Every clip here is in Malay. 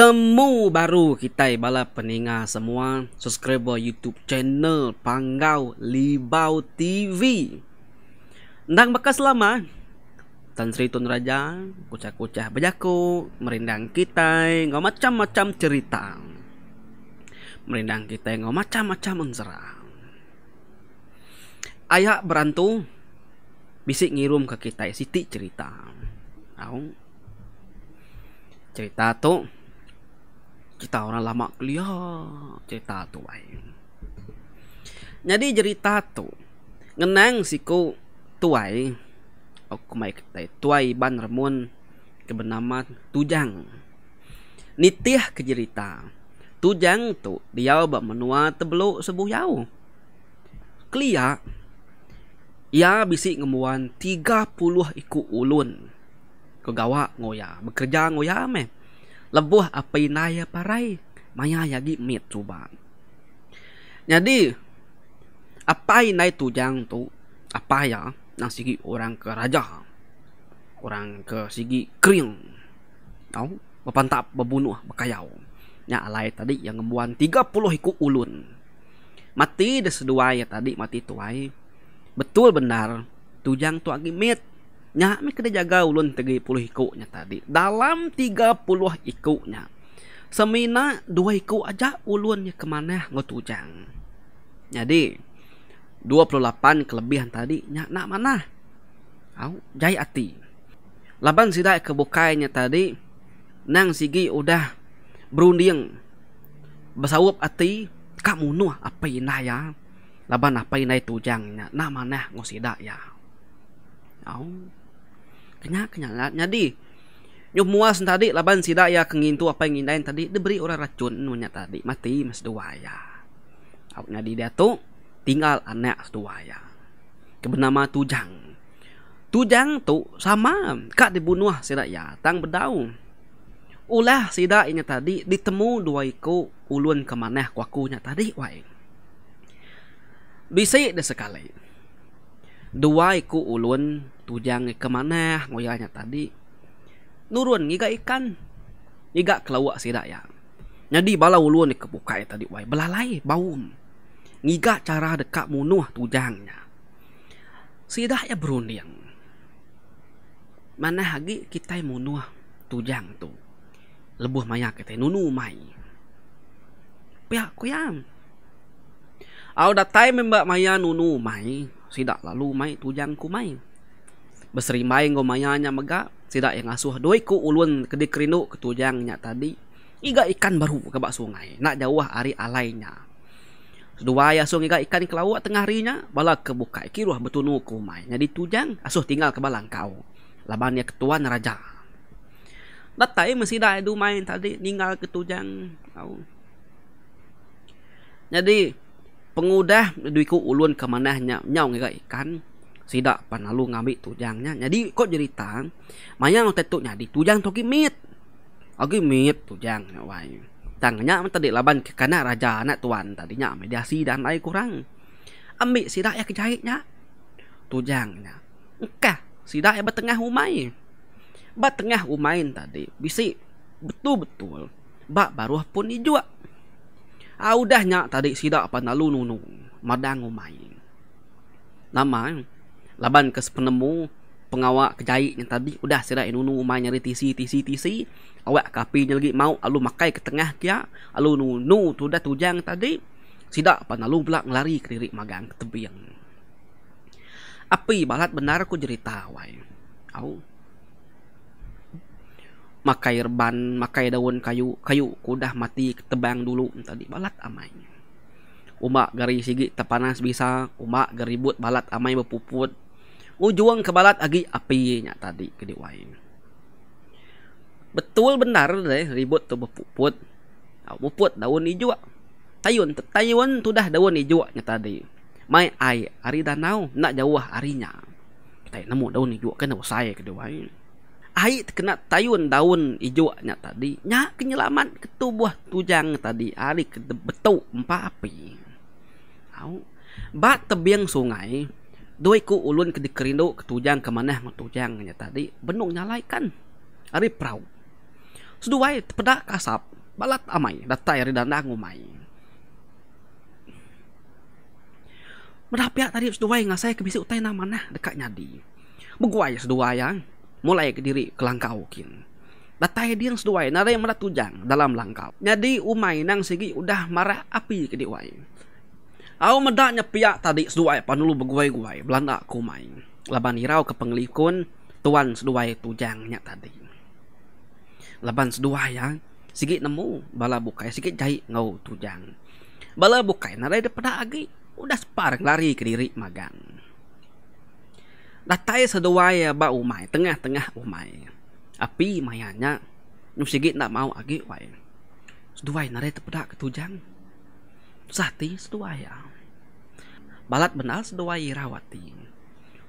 Temu baru kita bala peninga semua subscriber YouTube channel Panggau Libau TV. Nang bekas lama Tan Sri Tun Raja, kucah-kucah bejaku, merindang kita, ngau macam-macam cerita. Merindang kita ngau macam-macam menzera. Ayah berantu bisik ngirum ke kita siti cerita. Au. Cerita tu kita orang lama kuliah cerita tu ai jadi cerita tu ngenang siku tuai aku mai kita tuai ban remun kebernama tujang nitih ke cerita tujang tu dia ba menua tebelu sebuh yau. klia ia bisi ngemuan 30 iku ulun kegawa ngoya bekerja ngoya meh lebuh apa naya parai maya yagi mit suban jadi apa inai tu jang tu apa ya nang sigi orang ke raja orang ke sigi kring tau bepantap bebunuh bekayau nya alai tadi yang ngembuan 30 iku ulun mati de seduai ya tadi mati tuai betul benar tujang tu agi mit nya kena jaga ulun tiga puluh nya tadi dalam tiga puluh nya semina dua iku aja ulunnya nya kemana ngutujang jadi dua puluh lapan kelebihan tadi nya nak mana au jai ati laban sida kebukainya tadi nang sigi udah berunding besawup ati kamu nu apa ina ya laban apa ina tujangnya nak mana ngosida ya oh kenyak kenyak lah nyadi nyuh muas tadi laban sida ya kengin tu apa ingin ingin tadi diberi orang racun nunya tadi mati mas dua ya aku nyadi dia tu tinggal anak dua ya kebernama tujang tujang tu sama kak dibunuh sida ya tang bedau ulah sida ini tadi ditemu dua iku ulun kemana kuakunya tadi wae bisa ya sekali dua iku ulun tujang ke mana ngoyanya tadi nurun ngiga ikan ngiga kelawak sida ya jadi bala ulun ni kebuka ya tadi wai belalai baum ngiga cara dekat munuh tujangnya sida ya berunding mana lagi kita munuh tujang tu lebuh maya kita nunu mai pihak kuyam Aku ya. datai membak maya nunu mai sida lalu mai tujang ku mai beseri mai ngau mayanya mega sida yang asuh doi ku ulun kedi kerindu ketujang nya tadi iga ikan baru ke bak sungai nak jauh ari alainya dua ya sungai iga ikan ke lawa tengah rinya bala ke buka iki ruah betunu ku mai nya ditujang asuh tinggal ke balang kau labannya ketuan raja datai mesti dah du main tadi ninggal ketujang kau jadi pengudah duiku ulun ke mana nya nyau ngai kan sida panalu ngambil tujangnya jadi kok cerita mayang tetu nya di tujang toki mit agi mit tujang wai tangnya tadi laban ke kana raja anak tuan tadinya mediasi dan lain kurang ambil sida ya kejahitnya tujangnya engkah sida ya betengah umai betengah umain tadi bisi betul-betul bak baruah pun dijual Au dah nyak tadi sida panalu nunu madang umai. Lama laban ke penemu pengawak kejai yang tadi udah sida nunu umai nyari tisi tisi tisi awak kapi lagi mau alu makai ke tengah kia alu nunu tu dah tujang tadi sida panalu pula lari ke diri magang ke tebing. Api balat benar ku cerita Aku makai reban, makai daun kayu, kayu kudah mati tebang dulu tadi balat amai. Uma gari sigi terpanas bisa, umak geribut balat amai berpuput. Ujuang ke balat agi api nya tadi ke diwain. Betul benar deh ribut tu berpuput. Puput daun ni juga. Tayun tayun tudah daun ni juga nya tadi. Mai ai ari danau nak jauh arinya. Kita nemu daun ni juga kena usai ke diwain air terkena tayun daun hijau nya tadi nya kenyelaman ketubuh tujang tadi ari ke betau empa api au ba tebing sungai duai ku ulun ke dikerindu ke tujang ke mana ke tujang nya tadi benung nyalai kan ari prau seduai tepeda kasap balat amai datai ari danda ngumai Merapiak tadi seduai ngasai kebisi utai nama namanah dekat nyadi. Beguai seduai yang mulai ke diri ke langkau kin. Datai dia yang seduai, nara yang meratujang dalam langkau. Nyadi umai nang segi udah marah api ke diwai. Aku medaknya pihak tadi seduai panulu beguai-guai Belanda kumai. Laban irau ke penglikun tuan seduai tujangnya tadi. Laban seduai yang segi nemu bala bukai segi jahit ngau tujang. Bala bukai nara daripada lagi udah separang lari ke diri magang. Datai seduai ba umai, tengah-tengah umai. Api mayanya, nyum sigit nak mau agi wai. Seduai narai tepedak ketujang. Sati seduai ya. Balat benal seduai rawati.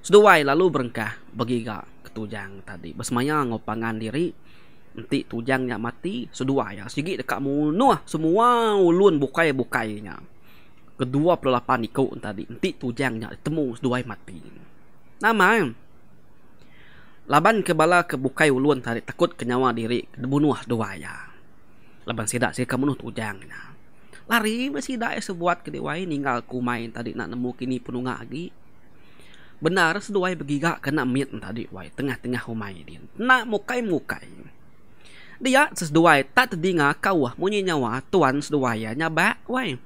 Seduai lalu berengkah bagi begiga ketujang tadi. Besmaya ngopangan diri, nanti tujangnya mati seduai ya. Sigit dekat munuh ah. semua ulun bukai-bukainya. Kedua perlapan ikut tadi, nanti tujangnya temu seduai mati nama laban kebala ke bukai ulun tadi takut kenyawa diri bunuh dua ya laban sida si kamu nut ujang lari masih dae sebuat ke dewai ninggal ku main tadi nak nemu kini penunga lagi benar seduai begiga kena mit tadi wai tengah-tengah umai din nak mukai mukai dia seduai tak terdengar kawah munyi nyawa tuan seduai ya nyabak wai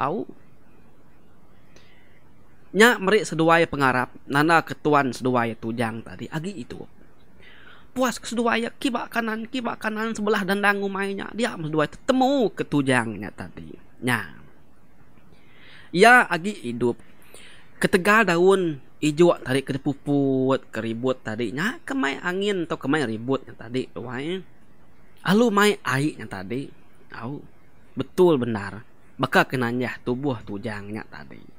au nya merik seduai pengarap nana ketuan seduai tujang tadi agi itu puas ke seduai kibak kanan kibak kanan sebelah dandang umainya dia seduai ketemu ketujangnya tadi nya ya agi hidup ketegal daun ijo tadi ke puput keribut tadi nya kemai angin atau kemai ributnya tadi wai alu mai yang tadi au betul benar bakal kenanya tubuh tujangnya tadi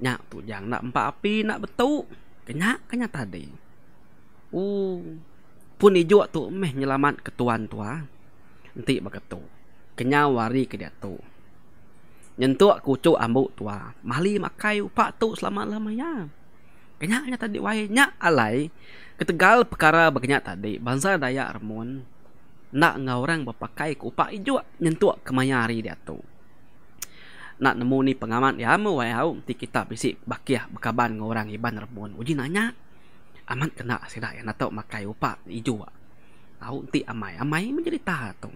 nyak tu yang nak empat api nak betau kenyak kenyak tadi uh pun ijo tu meh nyelamat ketuan tua nanti begitu kenyak wari ke dia tu nyentuk kucu ambu tua mali makai upak tu selama lamanya kenyak kenyak tadi wai nyak alai ketegal perkara bekenyak tadi bangsa daya remun nak ngau orang berpakai kupak ijo nyentuk kemayari dia tu nak nemu ni pengamat ya mu wai au ti kita bisi bakiah bekaban ngorang orang iban rebun uji nanya amat kena sida yang nato makai upa iju wa au ti amai amai mencerita tu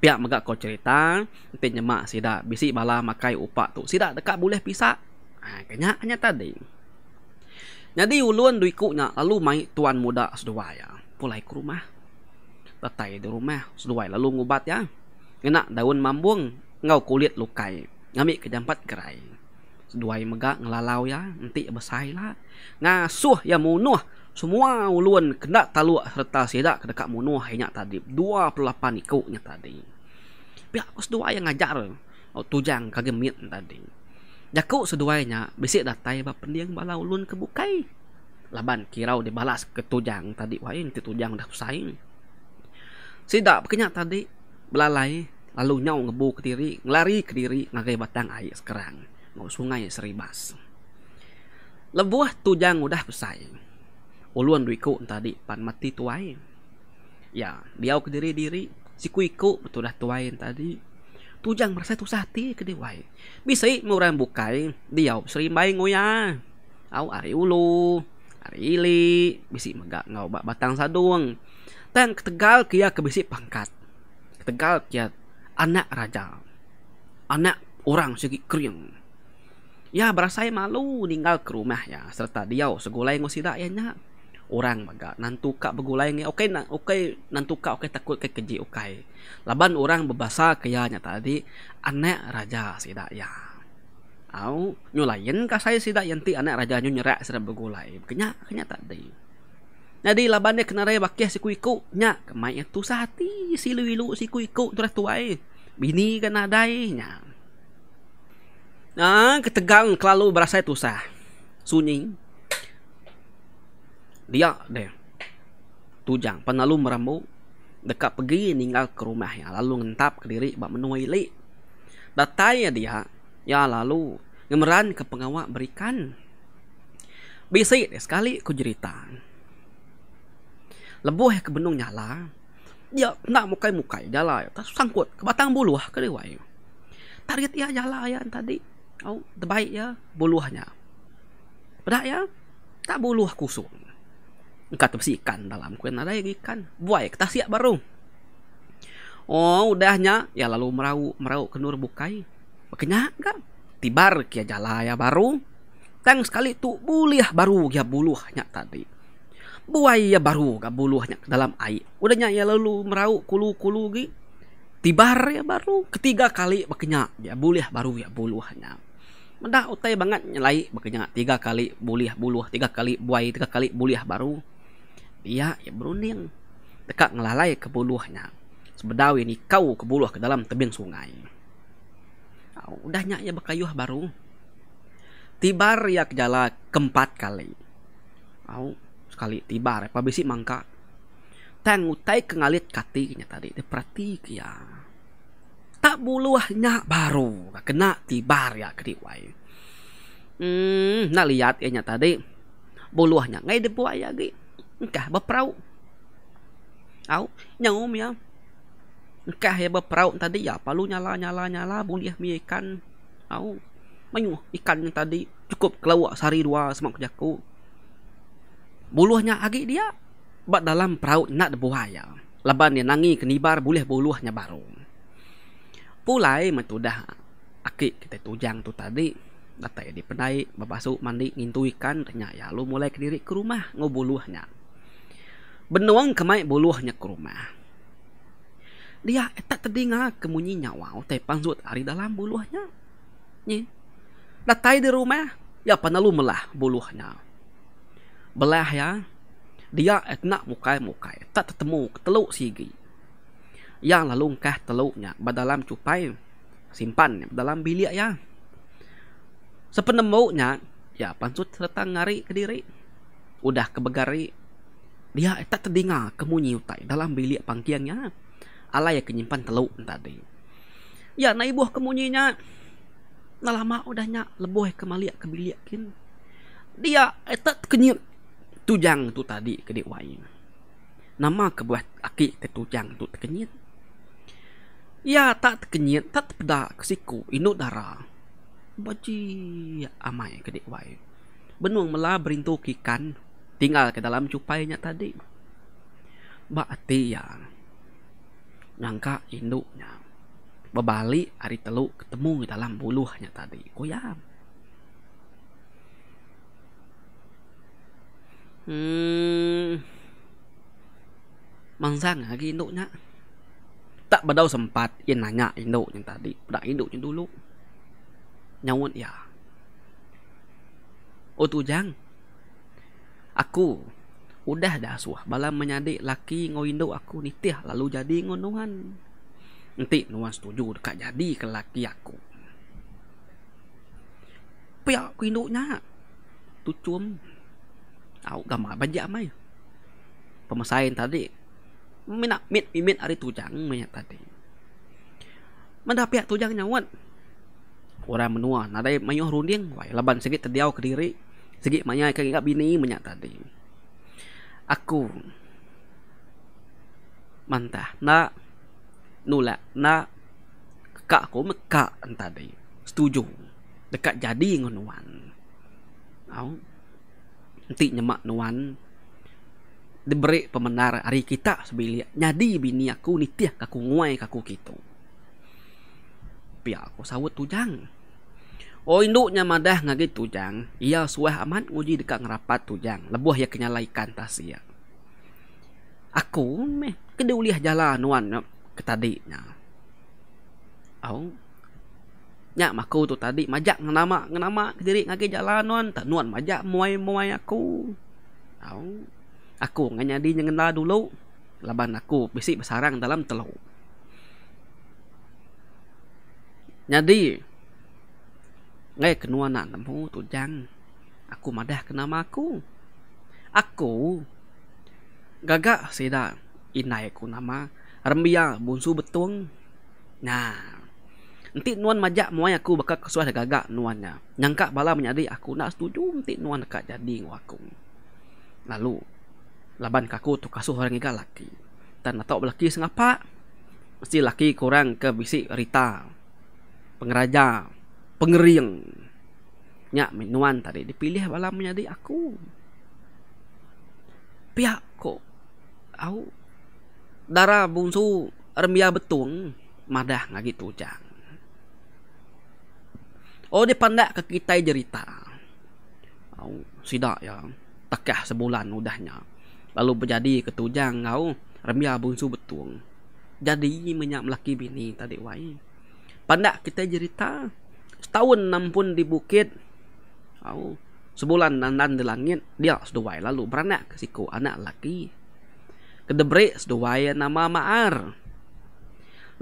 pihak mega ko cerita ti nyemak sida bisi bala makai upa tu sida dekat boleh pisak ah ha, kenya hanya tadi jadi uluan duiku nya lalu mai tuan muda sudah ya pulai ke rumah tetai di rumah sudah sedua lalu ngubat ya kena daun mambung ngau kulit lukai ngami ke jampat gerai duai mega ngelalau ya nanti besai lah ngasuh ya munuh semua uluan kena talu serta sida ke dekat munuh hanya tadi 28 iku nya tadi pihak kos dua yang ngajar oh, tujang kage tadi jaku seduainya bisi datai ba pendiang bala ulun kebukai. laban kirau dibalas ke tujang tadi wain ti tujang dah usai sida kenyak tadi belalai lalu nyau ngebu ke diri, ngelari ke diri, ngagai batang air sekarang, ngau sungai seribas. Lebuah tujang udah pesai. Uluan duiku tadi pan mati tuai. Ya, biau ke diri diri, si kuiku betul dah tuai tadi. Tujang merasa tu sati ke diwai. Bisa i murang bukai, diau serimbai nguya. Au ari ulu, ari ili, bisi megak ngau batang sadung. Tang ketegal kia kebisi pangkat. Ketegal kia anak raja anak orang segi kering ya berasa malu tinggal ke rumah ya serta dia segulai ngosi dak ya nya orang baga nantu ka begulai ngi okey na okey nantu ka okey takut ke keji okey laban orang bebasa ke ya nya tadi anak raja sida ya au nyulain ka saya sida yang ti anak raja nyu nyerak sira begulai kenya kenya tadi jadi laban dia kenarai bakih si kuiku nya kemai itu sahati si luilu si kuiku tu tuai Bini kena dai nya. Ah, ketegang kelalu berasa itu sah. Sunyi. Dia deh. Tujang penalu merambu dekat pergi ninggal ke rumahnya lalu ngentap ke diri bak menuai li. Datanya dia ya lalu ngemeran ke pengawak berikan. Bisi sekali ku cerita. Lebuh ke benung nyala dia nak mukai-mukai jala ya tak sangkut ke batang buluh ah kerewa target ia jala ya tadi au oh, terbaik ya buluhnya pedak ya tak buluh kusuk engkau tu ikan dalam kuen ada ikan buai kita siap baru oh udahnya ya lalu merau merau kenur bukai makanya kan? tibar kia jala ya baru tang sekali tu buliah baru kia buluhnya tadi buaya baru ke buluhnya dalam air. Udahnya ya lalu merau kulu-kulu gi. Tibar ya baru ketiga kali bekenya ya buliah baru ya buluhnya. Mendah utai banget nyelai bekenya tiga kali buliah buluh, tiga kali buai, tiga kali buliah baru. Ia ya berunding. Tekak ngelalai ke buluhnya. Sebedau ini kau ke buluh ke dalam tebing sungai. udahnya ya bekayuh baru. Tibar ya kejala keempat kali. Oh, kali tiba apa bisi mangka tang utai kengalit katinya tadi diperhati kia. tak buluahnya baru kena tibar ya kriwai hmm nak lihat ya tadi buluahnya ngai de buaya ge engkah beprau au nyaum ya engkah ya beprau tadi ya palu nyala nyala nyala buliah mi ikan au menyuh ikan tadi cukup kelawa sari dua semak jaku buluhnya agi dia bat dalam perahu nak buaya laban dia nangi kenibar boleh buluhnya baru pulai metudah aki kita tujang tu tadi Datai di penai babasuk mandi ngintu ikan tanya ya lu mulai ke diri ke rumah ngobuluhnya benuang kemai buluhnya ke rumah dia eh, tak terdengar kemunyinya wow oh, teh panzut hari dalam buluhnya ni datai di rumah ya panalu melah buluhnya belah ya dia etna mukai mukai tak ketemu teluk sigi yang lalu kah teluknya badalam cupai simpan dalam bilik ya sepenemunya ya pansut serta ngari ke diri udah kebegari dia tak terdengar kemunyi utai dalam bilik pangkiannya alai kenyimpan teluk tadi ya naibuh kemunyinya nalama udahnya leboh kemaliak ke bilik kin dia eh, tak kenyimpan tujang tu tadi ke dek wai. Nama ke buat aki ke tujang tu terkenyit. Ya tak terkenyit, tak terpeda ke siku inu darah. Baci amai ke dek wai. Benung mela berintu kikan tinggal ke dalam cupainya tadi. Berarti ya nangka induknya. Bebali hari teluk ketemu di dalam buluhnya tadi. Koyam. Hmm. Bang Zan lagi Indo nya. Tak berdau sempat yang nanya Indo yang tadi. Pernah Indo yang dulu. Nyawut ya. Oh tu jang. Aku udah dah suah balam menyadik laki ngau Indo aku nitih lalu jadi ngonohan. Nanti nuan setuju dekat jadi ke laki aku. Piak ke Indo nya. Tu cuma gak gambar banyak mai pemesain tadi mina mit mimin ari tujang banyak tadi mendapat pihak tujang nyawat orang menua nadai mayuh runding wai laban segit terdiau ke diri segit manya ke ingat bini banyak tadi aku mantah nak nula nak kak aku meka entah tadi setuju dekat jadi ngonwan au oh nanti nyemak nuan diberi pemenar hari kita sebeli nyadi bini aku nitiah kaku nguai kaku gitu pihak aku sawut tujang oh induknya madah ngagi tujang Ia suah amat nguji dekat ngerapat tujang lebuah ya kenyalaikan tasia aku meh kedulih jalan nuan ketadinya Oh, Ya maku tu tadi majak nama nama kediri ngaji jalan nuan tak nuan majak muai muai aku. Aku, aku nganya di nyengenda dulu. Laban aku bisik besarang dalam telau. Nyadi ngai eh, kenua nak nemu tu jang. Aku madah ke nama aku. Aku gagak sida inai aku nama. Rembia bunsu betung. Nah. Nanti nuan majak muai aku bakal kesuai gagak nuannya. Nyangka bala menyadari aku nak setuju nanti nuan dekat jadi aku. Lalu laban kaku tu kasuh orang ika laki. Tan atau laki sengapa? Mesti laki kurang ke bisi rita. Pengeraja, pengering. Nyak minuan tadi dipilih bala menyadari aku. Pihak ko aku darah bungsu remia betung madah ngagi tujang Oh, dia pandak ke kita cerita. Oh, sidak ya. Takah sebulan udahnya. Lalu berjadi ketujang ngau remia bunsu betul. Jadi menyak laki bini tadi wai. Pandak kita cerita. Setahun enam pun di bukit. Au, oh, sebulan nandan di langit dia seduai lalu beranak ke siku anak laki. Kedebre seduai nama Ma'ar.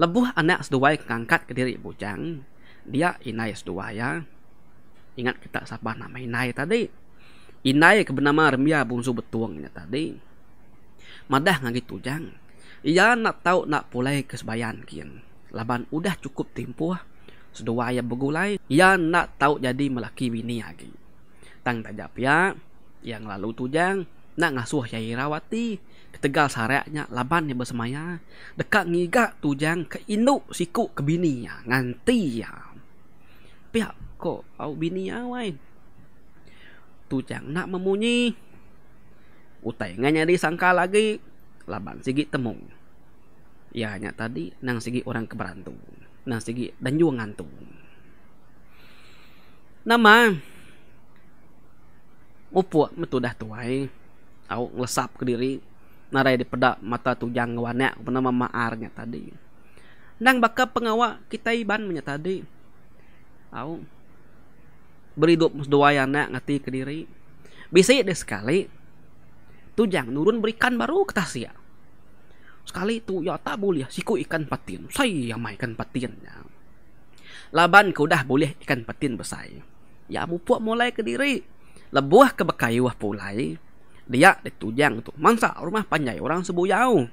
Lebuh anak seduai kangkat ke diri bujang dia Inai S2 ya. Ingat kita siapa nama Inai tadi? Inai kebernama Remia Bungsu Betuangnya tadi. Madah ngagi tujang. Ia nak tahu nak pulai ke sebayan kian. Laban udah cukup timpuh. Ah. Sedua ayah begulai. Ia nak tahu jadi melaki bini lagi. Tang tajap ya. Yang lalu tujang. Nak ngasuh Yai Rawati. Ketegal sareaknya laban yang bersemaya. Dekat ngigak tujang ke induk siku ke bini ya. Nganti ya pihak kau Awak bini awak kan Tu jangan nak memunyi Utai nganya disangka lagi Laban sigit temu Ya hanya tadi Nang sigit orang keberantu Nang sigit dan juga ngantu Nama Upuak metudah tuai Aku ngelesap ke diri Narai di pedak mata tujang pernah Pernama maarnya tadi Nang bakal pengawak kita iban menya tadi au beri dua nak ngerti ke diri bisa ya sekali tu jangan nurun berikan baru ketas ya sekali tu ya tak boleh siku ikan patin saya yang mai ikan patin ya. laban kau dah boleh ikan patin besar ya mupu mulai ke diri lebuah ke bekayuah pulai dia ditujang tu mangsa rumah panjai orang sebuyau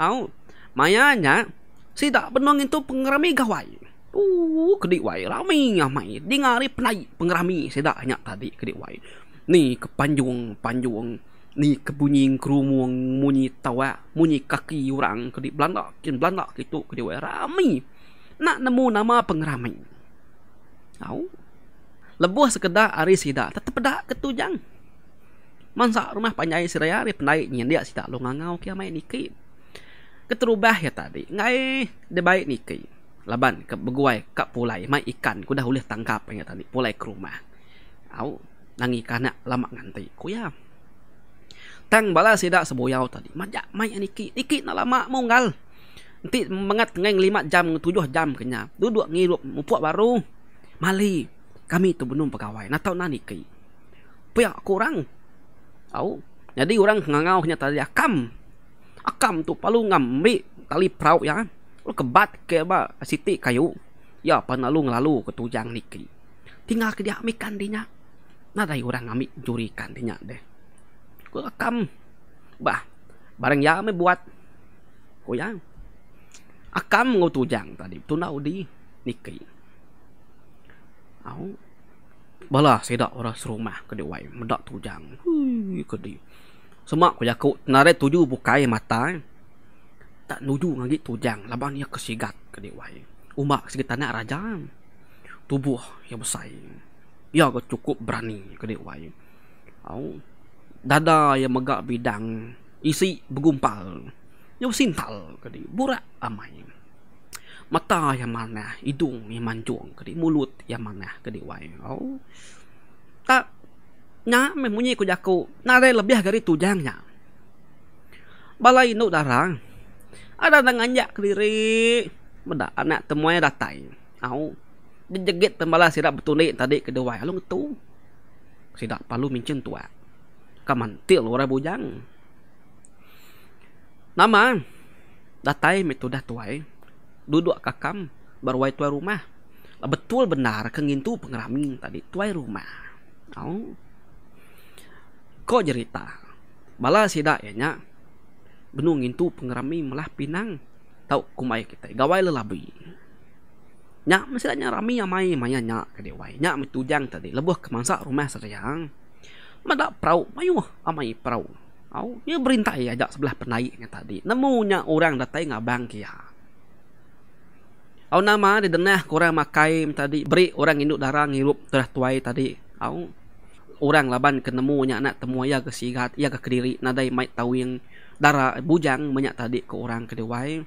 au mayanya si tak benong itu pengerami gawai Uh, kedik wai rami amai dengari penai pengerami sedak hanya tadi kedik wai ni ke panjung panjung ni ke bunyi kerumung bunyi tawa bunyi eh. kaki orang kedik belanda kin belanda gitu kedik wai rami nak nemu nama pengerami tahu lebuh sekedar ari sida tetap dak ketujang mansa rumah panjai siraya ari penai nyindia sida lu ngangau ki amai nikit keterubah ya tadi ngai de baik nikit laban ke beguai ke pulai mai ikan ku dah boleh tangkap ingat tadi pulai ke rumah au nang ikan nak lama nganti ku ya tang bala sida seboyau tadi majak mai aniki iki nak lama monggal nanti mengat ngeng lima jam tujuh jam kenya duduk ngirup mupuak baru mali kami tu belum pegawai nak tahu nani ki pia kurang au jadi orang ngangau kenya tadi akam akam tu palu ngambi tali perahu ya lu kebat ke ba siti kayu ya pana lalu ngelalu ke tujang niki tinggal ke dia amikan dinya nah dari orang ngami juri kandinya deh ku rekam bah bareng ya me buat ku yang akam ngau tujang tadi tu nak udi niki au balah sedak orang serumah ke di wai medak tujang hui ke di semak ku jaku ya, narai tuju bukai mata eh tak nuju dengan tujang laban ia kesigat ke dewai umak sigit raja tubuh yang besar ia ke cukup berani ke dewai au dada yang megak bidang isi begumpal yang sintal ke di burak amai mata yang mana hidung yang manjung ke di mulut yang mana ke dewai au tak nya memunyi ku jaku nare lebih dari tujangnya balai nu darang ada dengan jak kiri benda anak temuan datai au dijegit pembala sirap betunai tadi kedua alung tu sidak palu mincin tua kamantil orang bujang nama datai metoda tua duduk kakam baruai tua rumah betul benar kengintu pengeraming tadi tua rumah au kau cerita bala sidak ya benung itu pengerami melah pinang tau kumai kita gawai lelabi nyak masalahnya rami yang mai maya nya kedewai nya jang tadi lebuh ke mangsa rumah sayang mada prau mayu amai prau au ye ya berintai ajak sebelah penaiknya tadi nemunya orang datai ngabang kia au nama di denah kurang makai tadi beri orang induk darah ngirup terah tuai tadi au orang laban ketemunya anak temu ya ke sigat ya ke kediri nadai mai tau yang dara bujang hmm. banyak tadi ke orang ke dewai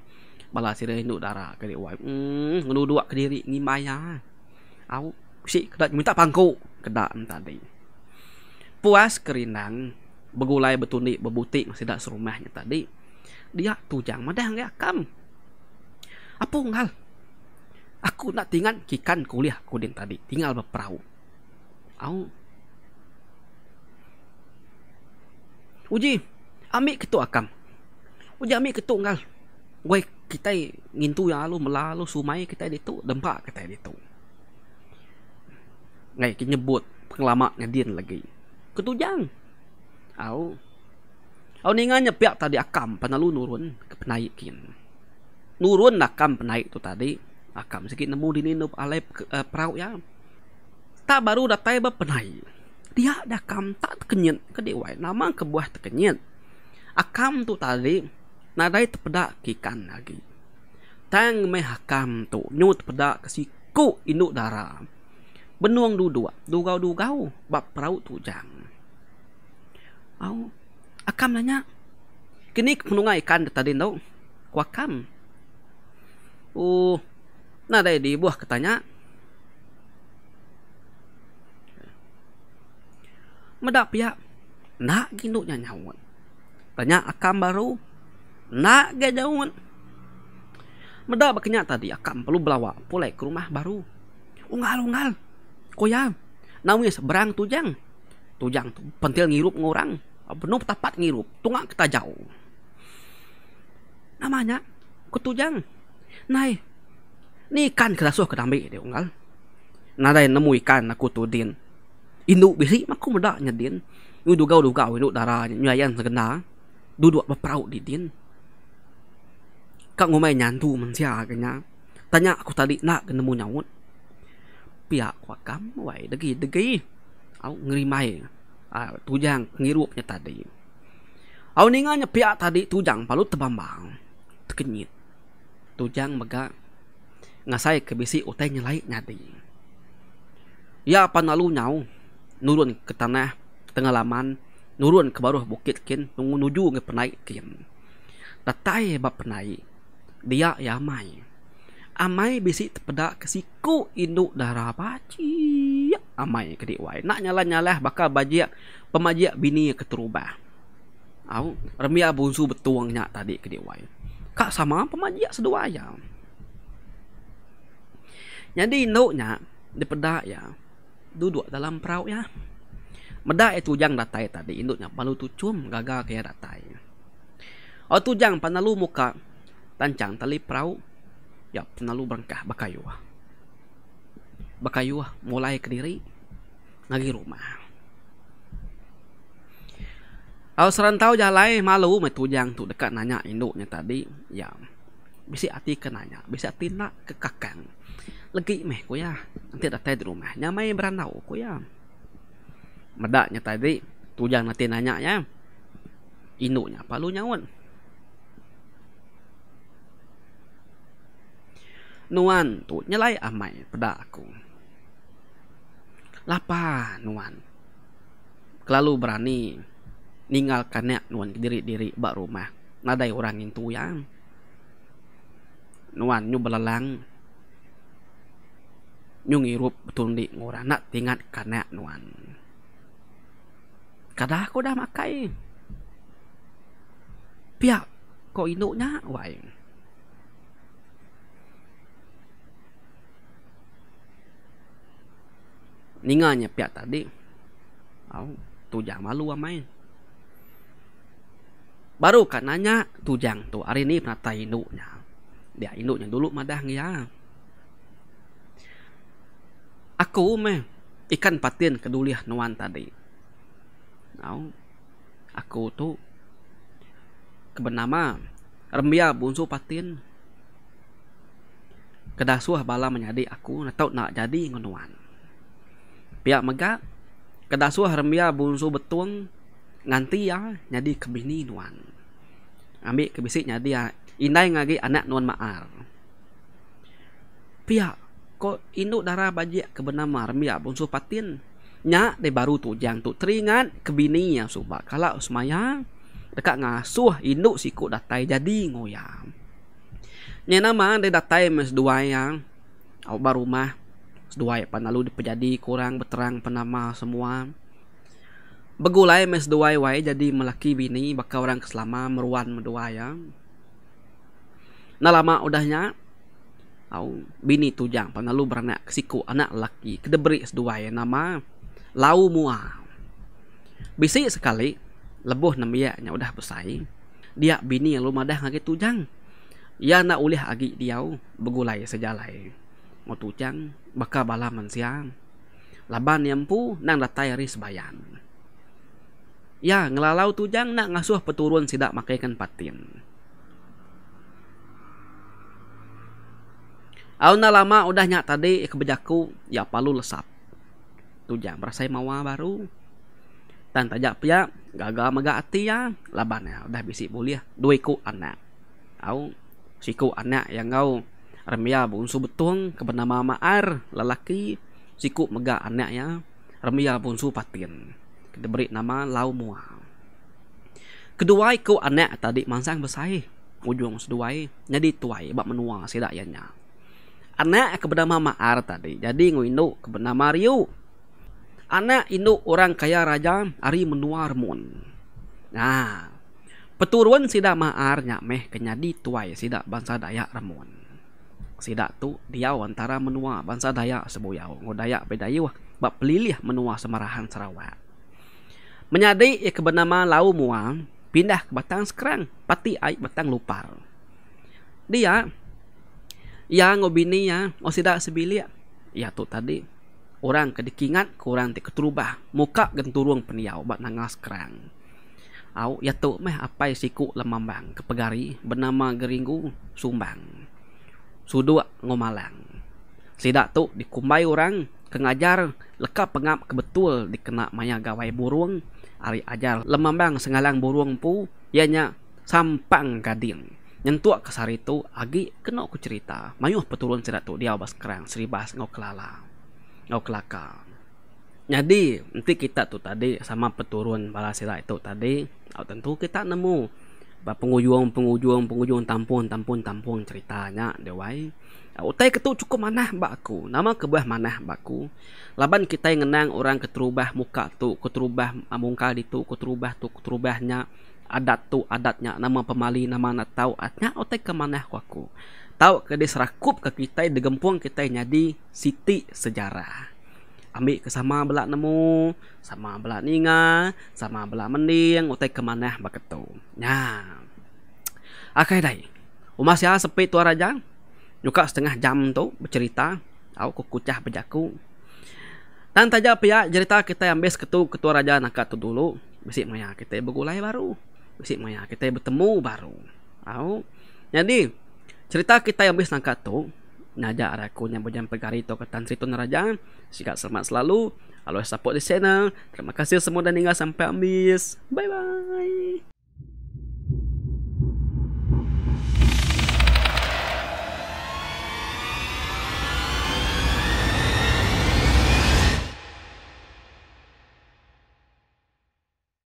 bala sira induk dara ke dewai mm ngudu dua ke diri ni maya au si kada minta pangku kada tadi puas kerinang begulai betuni, bebutik masih dak serumahnya tadi dia tujang madah ngai akam apo ngal aku nak tingan kikan kuliah kudin tadi tinggal beperahu au uji ambil ketuk akang. Uji ambil ketuk ngal. Wei kita ngintu yang lalu melalu sumai kita di tu dempak kita di tu. Ngai kita nyebut pengelamak ngadin lagi. Ketujang. aw, Au ningan nyepiak tadi akam panalu nurun ke penaik kin. Nurun akam penaik tu tadi akam sikit nemu di nup alai uh, eh, perahu ya. Tak baru datai ba Dia dah kam tak terkenyit ke dewai nama kebuah buah terkenyit akam tu tadi nadai tepeda kikan lagi tang me hakam tu nyu tepeda kesiku induk dara benuang du dua dugau dugau bab perahu tu jam au akam nanya lah kini penungai kan tadi tau ku akam uh oh, nadai di buah katanya, mada pihak nak ginduknya nyawut tanya akam baru nak ke daun meda bakenya tadi akam perlu belawa pulai ke rumah baru Ungal ungal, koya naungnya seberang tujang tujang tu pentil ngirup ngurang penuh tapat ngirup tungak kita jauh namanya ketujang nai ni ikan kita suh ke dambik dia ungal. nadai nemu ikan nak tu din Indu bisi maku meda nyedin Nyu duga gaul indu darah, nyu ayam segenar duduk apa perahu di din. Kak ngomai nyantu mensia kena. Tanya aku tadi nak kena mu nyawut. Pihak kuat kam wai degi degi. Aku ngerimai. Ah, tujang ngirupnya tadi. Aku ningannya pihak tadi tujang palu tebambang. Tekenyit. Tujang mega ngasai kebisi utai nyelai nyadi. Ya panalu nyau nurun ke tanah tengah laman nurun ke bawah bukit kin menuju ke penaik kin datai ba penaik dia yamai amai bisi tepedak ke siku induk darah paci. Ya, amai ke wai nak nyala nyalah bakal bajiak pemajiak bini ke terubah au remia bunsu betuangnya tadi ke wai kak sama pemajiak sedua ya jadi induknya dipedak ya duduk dalam perau ya Meda itu jang datai tadi induknya palu cum gagal kaya datai. Oh, tu jang panalu muka tancang tali perahu ya panalu berangkah bakayu. Bakayu mulai kediri ngagi rumah. Aku serantau jalai malu metujang tu dekat nanya induknya tadi ya bisa ati ke nanya bisa ati nak ke kakang lagi meh kuya, nanti datai di rumah nyamai beranau kuya. ya medaknya tadi tu yang nanti nanya ya induknya apa lu nyawon nuan tu nyelai amai pada aku lapa nuan kelalu berani ninggalkan ya nuan diri diri bak rumah nadai orang itu ya nuan nyu belalang nyu ngirup betul di ngurah nak tingat kanak nuan kadah aku dah makai pihak kau induknya wai Ningannya pihak tadi Aw, oh, tujang malu amai baru kananya tujang tu hari ni penata induknya dia induknya dulu madah ya aku meh ikan patin keduliah nuan tadi Aku, aku tu kebenama Rembia Bunsu Patin. Kedasuh bala menjadi aku atau nak jadi ngunuan. Pihak mega kedasuh Rembia Bunsu Betung nganti ya jadi kebini nuan. ambik kebisi jadi ya inai ngagi anak nuan maar. Pihak ko induk darah bajik kebenama Rembia Bunsu Patin nya de baru tu jang tu teringat ke bini nya subak kalau semaya dekat ngasuh induk siku datai jadi ngoyam nya nama de datai mes dua yang au baru mah dua ya panalu dipejadi kurang beterang penama semua begulai mes dua wai jadi melaki bini bakal orang keselama meruan mendua ya nah lama udahnya au bini tu jang panalu beranak siku anak laki kedebri sedua yang nama lau mua bisi sekali lebuh nemia nya udah besai dia bini yang lumadah ngagi tujang ia nak ulih agi diau begulai sejalai Motujang, tujang baka bala mansiang laban nyampu nang datai ris bayan ia ngelalau tujang nak ngasuh peturun sidak makaikan patin Aun lama udah nyak tadi kebejaku ya palu lesap tu jam rasa mawa baru tan tajak pia gaga mega ati ya laban ya udah bisi boleh ya. dua ku anak au siku anak yang kau remia bungsu betung kebena mama ar lelaki siku mega anak ya remia bungsu patin kita beri nama lau mua kedua ku anak tadi mansang besai ujung seduai jadi tuai bak menua sidak yanya anak kebena mama ar tadi jadi nguinduk kebena mariu anak induk orang kaya raja hari menuar mun. Nah, peturuan sida maar nya meh kenyadi tuai sida bangsa Dayak remun. Sida tu dia antara menua bangsa Dayak sebuyau ngodaya bedayu bab pelilih menua semarahan Sarawak. Menyadi ya e kebenama lau muang pindah ke batang sekarang pati ai batang lupar. Dia ya ngobini ya, oh sida sebilia. Ya tu tadi orang kada kingat ke orang tak terubah muka genturung peniau bak nangas sekarang au ya tu meh apa siku lemambang ke pegari bernama geringgu sumbang sudu ngomalang sidak tu dikumbai orang kengajar lekap pengap kebetul dikena maya gawai burung ari ajar lemambang sengalang burung pu ianya sampang gading nyentuak ke sari itu agi kena aku cerita mayuh peturun cerita tu dia bas kerang seribas ngau kelala Oh kelakar. Jadi nanti kita tu tadi sama peturun balasila itu tadi, oh, tentu kita nemu pengujung pengujung pengujung tampung tampung tampung ceritanya dewai. Oh, utai ketu cukup mana baku, nama kebah mana baku. Laban kita yang ngenang orang keterubah muka tu, keterubah mungkal itu, keterubah tu keterubahnya adat tu adatnya nama pemali nama nak tahu adnya utai ke mana aku atau ke dia serakup ke kita degempung kita jadi siti sejarah ambil ke sama belak nemu sama belak ninga sama belak mending utai ke mana baketu nya akai dai umas ya sepi tua raja juga setengah jam tu bercerita Aku kucah bejaku dan taja pia cerita kita ambil ketu ketua raja nak tu dulu bisi maya kita bergulai baru bisi maya kita bertemu baru Aku jadi cerita kita yang bisa nangka tu Najak araku yang bujang pegari tu ke Tansri tu neraja selamat selalu Halo support di channel Terima kasih semua dan hingga sampai habis Bye bye